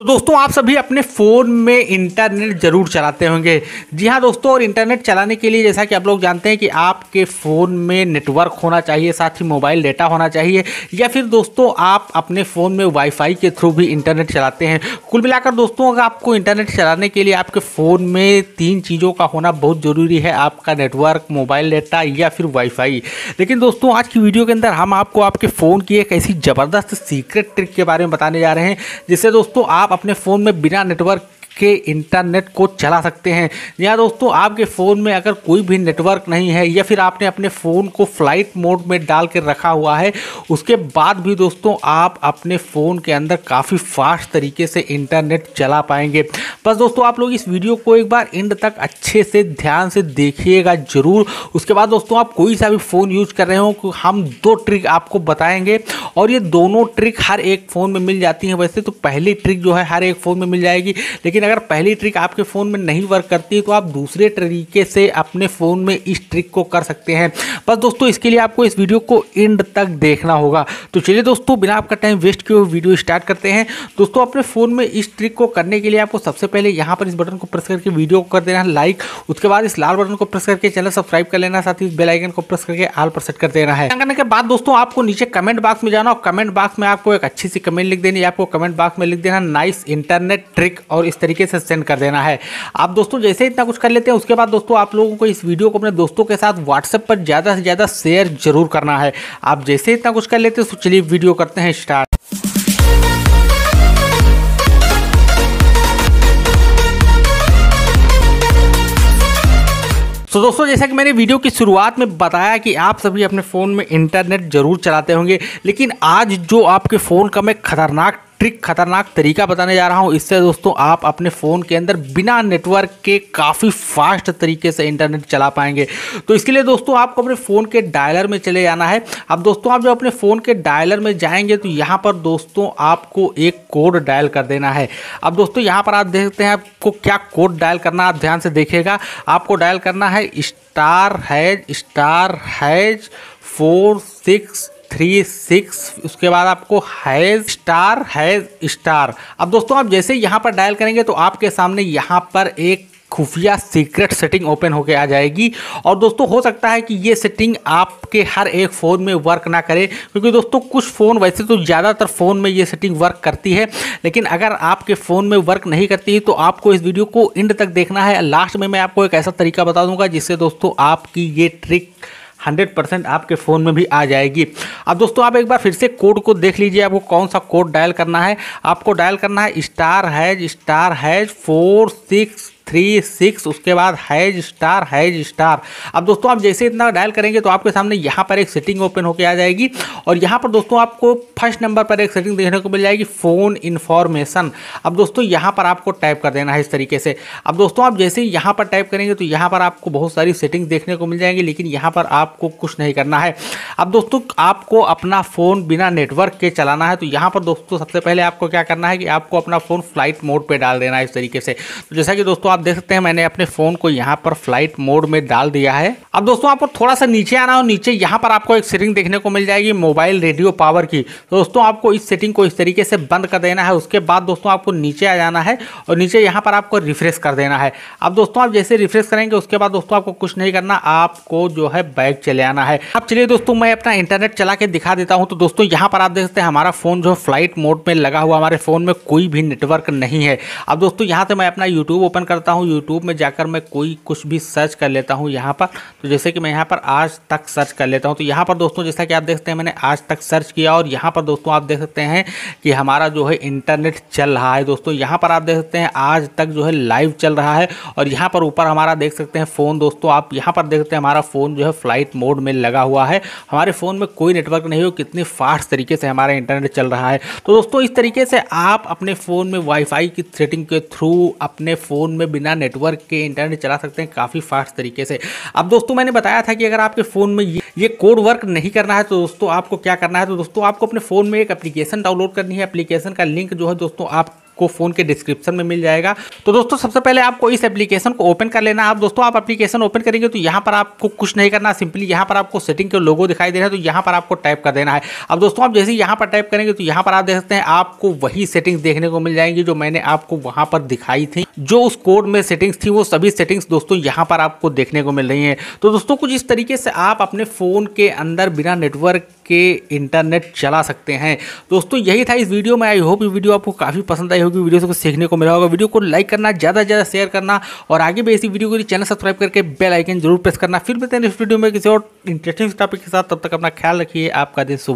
तो दोस्तों आप सभी अपने फ़ोन में इंटरनेट ज़रूर चलाते होंगे जी हाँ दोस्तों और इंटरनेट चलाने के लिए जैसा कि आप लोग जानते हैं कि आपके फ़ोन में नेटवर्क होना चाहिए साथ ही मोबाइल डेटा होना चाहिए या फिर दोस्तों आप अपने फ़ोन में वाईफाई के थ्रू भी इंटरनेट चलाते हैं कुल मिलाकर दोस्तों अगर आपको इंटरनेट चलाने के लिए आपके फ़ोन में तीन चीज़ों का होना बहुत ज़रूरी है आपका नेटवर्क मोबाइल डेटा या फिर वाईफाई लेकिन दोस्तों आज की वीडियो के अंदर हम आपको आपके फ़ोन की एक ऐसी ज़बरदस्त सीक्रेट ट्रिक के बारे में बताने जा रहे हैं जिससे दोस्तों आप आप अपने फ़ोन में बिना नेटवर्क के इंटरनेट को चला सकते हैं या दोस्तों आपके फ़ोन में अगर कोई भी नेटवर्क नहीं है या फिर आपने अपने फ़ोन को फ्लाइट मोड में डाल के रखा हुआ है उसके बाद भी दोस्तों आप अपने फ़ोन के अंदर काफ़ी फास्ट तरीके से इंटरनेट चला पाएंगे बस दोस्तों आप लोग इस वीडियो को एक बार एंड तक अच्छे से ध्यान से देखिएगा ज़रूर उसके बाद दोस्तों आप कोई सा भी फ़ोन यूज कर रहे हो तो हम दो ट्रिक आपको बताएंगे और ये दोनों ट्रिक हर एक फ़ोन में मिल जाती हैं वैसे तो पहली ट्रिक जो है हर एक फ़ोन में मिल जाएगी लेकिन अगर पहली ट्रिक आपके फ़ोन में नहीं वर्क करती तो आप दूसरे तरीके से अपने फ़ोन में इस ट्रिक को कर सकते हैं बस दोस्तों इसके लिए आपको इस वीडियो को एंड तक देखना होगा तो चलिए दोस्तों बिना आपका टाइम वेस्ट किए वीडियो स्टार्ट करते हैं दोस्तों अपने फ़ोन में इस ट्रिक को करने के लिए आपको सबसे पहले यहाँ पर इस बटन को प्रेस करके वीडियो को कर देना है लाइक उसके बाद इस लाल बटन को प्रेस करके चैनल सब्सक्राइब कर लेना साथ ही बेल आइकन को प्रेस करके आल पर सेट कर देना है करने के बाद दोस्तों आपको नीचे कमेंट बॉक्स में जाना और कमेंट बॉक्स में आपको एक अच्छी सी कमेंट लिख देनी है आपको कमेंट बॉक्स में लिख देना नाइस इंटरनेट ट्रिक और इस तरीके तरीके से सेंड कर देना है आप दोस्तों जैसे इतना कुछ कर लेते हैं उसके बाद दोस्तों आप लोगों को इस वीडियो को अपने दोस्तों के साथ व्हाट्सएप पर ज़्यादा से ज़्यादा शेयर जरूर करना है आप जैसे इतना कुछ कर लेते हैं तो चलिए वीडियो करते हैं स्टार्ट तो दोस्तों जैसा कि मैंने वीडियो की शुरुआत में बताया कि आप सभी अपने फ़ोन में इंटरनेट ज़रूर चलाते होंगे लेकिन आज जो आपके फ़ोन का मैं ख़तरनाक ट्रिक खतरनाक तरीका बताने जा रहा हूँ इससे दोस्तों आप अपने फ़ोन के अंदर बिना नेटवर्क के काफ़ी फास्ट तरीके से इंटरनेट चला पाएंगे तो इसके लिए दोस्तों आपको अपने फ़ोन के डायलर में चले जाना है अब दोस्तों आप जब अपने फ़ोन के डायलर में जाएंगे तो यहाँ पर दोस्तों आपको एक कोड डायल कर देना है अब दोस्तों यहाँ पर आप देखते हैं आपको क्या कोड डायल करना आप ध्यान से देखेगा आपको डायल करना है star hash star hash four six three six उसके बाद आपको हैज स्टार हैज स्टार अब दोस्तों आप जैसे यहाँ पर डायल करेंगे तो आपके सामने यहाँ पर एक खुफिया सीक्रेट सेटिंग ओपन होके आ जाएगी और दोस्तों हो सकता है कि ये सेटिंग आपके हर एक फ़ोन में वर्क ना करे क्योंकि दोस्तों कुछ फ़ोन वैसे तो ज़्यादातर फ़ोन में ये सेटिंग वर्क करती है लेकिन अगर आपके फ़ोन में वर्क नहीं करती है तो आपको इस वीडियो को एंड तक देखना है लास्ट में मैं आपको एक ऐसा तरीका बता दूंगा जिससे दोस्तों आपकी ये ट्रिक हंड्रेड परसेंट आपके फ़ोन में भी आ जाएगी अब दोस्तों आप एक बार फिर से कोड को देख लीजिए आपको कौन सा कोड डायल करना है आपको डायल करना है star hash star hash four six three six उसके बाद हैज स्टार हैज स्टार अब दोस्तों आप जैसे इतना डायल करेंगे तो आपके सामने यहाँ पर एक सेटिंग ओपन होकर आ जाएगी और यहाँ पर दोस्तों आपको फर्स्ट नंबर पर एक सेटिंग देखने को मिल जाएगी फ़ोन इन्फॉर्मेशन अब दोस्तों यहाँ पर आपको टाइप कर देना है इस तरीके से अब दोस्तों आप जैसे ही यहाँ पर टाइप करेंगे तो यहाँ पर आपको बहुत सारी सेटिंग देखने को मिल जाएंगी लेकिन यहाँ पर आपको कुछ नहीं करना है अब दोस्तों आपको अपना फ़ोन बिना नेटवर्क के चलाना है तो यहाँ पर दोस्तों सबसे पहले आपको क्या करना है कि आपको अपना फ़ोन फ्लाइट मोड पर डाल देना है इस तरीके से तो जैसा कि दोस्तों आप देख सकते हैं मैंने अपने फोन को यहाँ पर फ्लाइट मोड में डाल दिया है अब दोस्तों आपको थोड़ा सा नीचे आना हो नीचे यहाँ पर आपको एक सेटिंग देखने को मिल जाएगी मोबाइल रेडियो पावर की तो दोस्तों आपको इस सेटिंग को इस तरीके से बंद कर देना है उसके बाद दोस्तों आपको नीचे आ जाना है और नीचे यहाँ पर आपको रिफ्रेश कर देना है अब दोस्तों आप जैसे रिफ्रेश करेंगे उसके बाद दोस्तों आपको कुछ नहीं करना आपको जो है बैग चले आना है अब चलिए दोस्तों मैं अपना इंटरनेट चला के दिखा देता हूँ तो दोस्तों यहाँ पर आप देख सकते हैं हमारा फोन जो फ्लाइट मोड में लगा हुआ हमारे फोन में कोई भी नेटवर्क नहीं है अब दोस्तों यहाँ से मैं अपना यूट्यूब ओपन करता करता हूँ यूट्यूब में जाकर मैं कोई कुछ भी सर्च कर लेता हूँ यहाँ पर तो जैसे कि मैं यहाँ पर आज तक सर्च कर लेता हूँ तो यहाँ पर दोस्तों जैसा कि आप देखते हैं मैंने आज तक सर्च किया और यहाँ पर दोस्तों आप देख सकते हैं कि हमारा जो है इंटरनेट चल रहा है दोस्तों यहाँ पर आप देख सकते हैं आज तक जो है लाइव चल रहा है और यहाँ पर ऊपर हमारा देख सकते हैं फ़ोन दोस्तों आप यहाँ पर देख सकते हैं हमारा फ़ोन जो है फ्लाइट मोड में लगा हुआ है हमारे फ़ोन में कोई नेटवर्क नहीं हो कितनी फास्ट तरीके से हमारा इंटरनेट चल रहा है तो दोस्तों इस तरीके से आप अपने फ़ोन में वाईफाई की सेटिंग के थ्रू अपने फ़ोन में बिना नेटवर्क के इंटरनेट चला सकते हैं काफ़ी फास्ट तरीके से अब दोस्तों मैंने बताया था कि अगर आपके फ़ोन में ये कोड वर्क नहीं करना है तो दोस्तों आपको क्या करना है तो दोस्तों आपको अपने फ़ोन में एक एप्लीकेशन डाउनलोड करनी है एप्लीकेशन का लिंक जो है दोस्तों आप आपको फ़ोन के डिस्क्रिप्शन में मिल जाएगा तो दोस्तों सबसे पहले आपको इस एप्लीकेशन को ओपन कर लेना आप दोस्तों आप एप्लीकेशन ओपन करेंगे तो यहां पर आपको कुछ नहीं करना सिंपली यहां पर आपको सेटिंग के लोगो दिखाई दे रहा है तो यहां पर आपको टाइप कर देना है अब दोस्तों आप जैसे यहां पर टाइप करेंगे तो यहाँ पर आप देख सकते हैं आपको वही सेटिंग्स देखने को मिल जाएंगी जो मैंने आपको वहां पर दिखाई थी जो उस कोड में सेटिंग्स थी वो सभी सेटिंग्स दोस्तों यहाँ पर आपको देखने को मिल रही है तो दोस्तों कुछ इस तरीके से आप अपने फ़ोन के अंदर बिना नेटवर्क के इंटरनेट चला सकते हैं दोस्तों यही था इस वीडियो में आई होप ये वीडियो आपको काफ़ी पसंद आई होगी वीडियो से कुछ सीखने को मिला होगा वीडियो को लाइक करना ज़्यादा से ज़्यादा शेयर करना और आगे भी ऐसी वीडियो के लिए चैनल सब्सक्राइब करके बेल आइकन जरूर प्रेस करना फिर मिलते हैं इस वीडियो में किसी और इंटरेस्टिंग टॉपिक के साथ तब तक अपना ख्याल रखिए आपका दिन शुभ